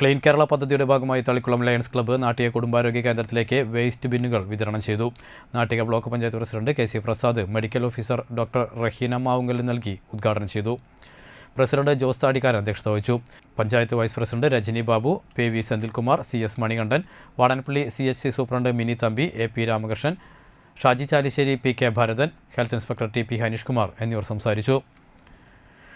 clean Kerala പദ്ധതിയുടെ ഭാഗമായി Thalikkulam lions club Nattika കുടുംബാരോഗ്യ കേന്ദ്രത്തിലേക്ക് വേസ്റ്റ് ബിന്നുകൾ വിതരണം ചെയ്തു Nattika block panchayat president K C Prasad medical officer doctor Raheena Mavunkal നൽകി ഉദ്ഘാടനം ചെയ്തു പ്രസിഡന്റ് ജോസ് താടിക്കാരൻ അധ്യക്ഷത വഹിച്ചു panchayat vice president Rajani Babu P V Senthilkumar C S Manikandan Vadanpalli C H C superintendent Mini Thampi A P Ramakrishnan Shaji Chalissery P K Bharathan health inspector T P Haneesh Kumar എന്നിവർ സംസാരിച്ചു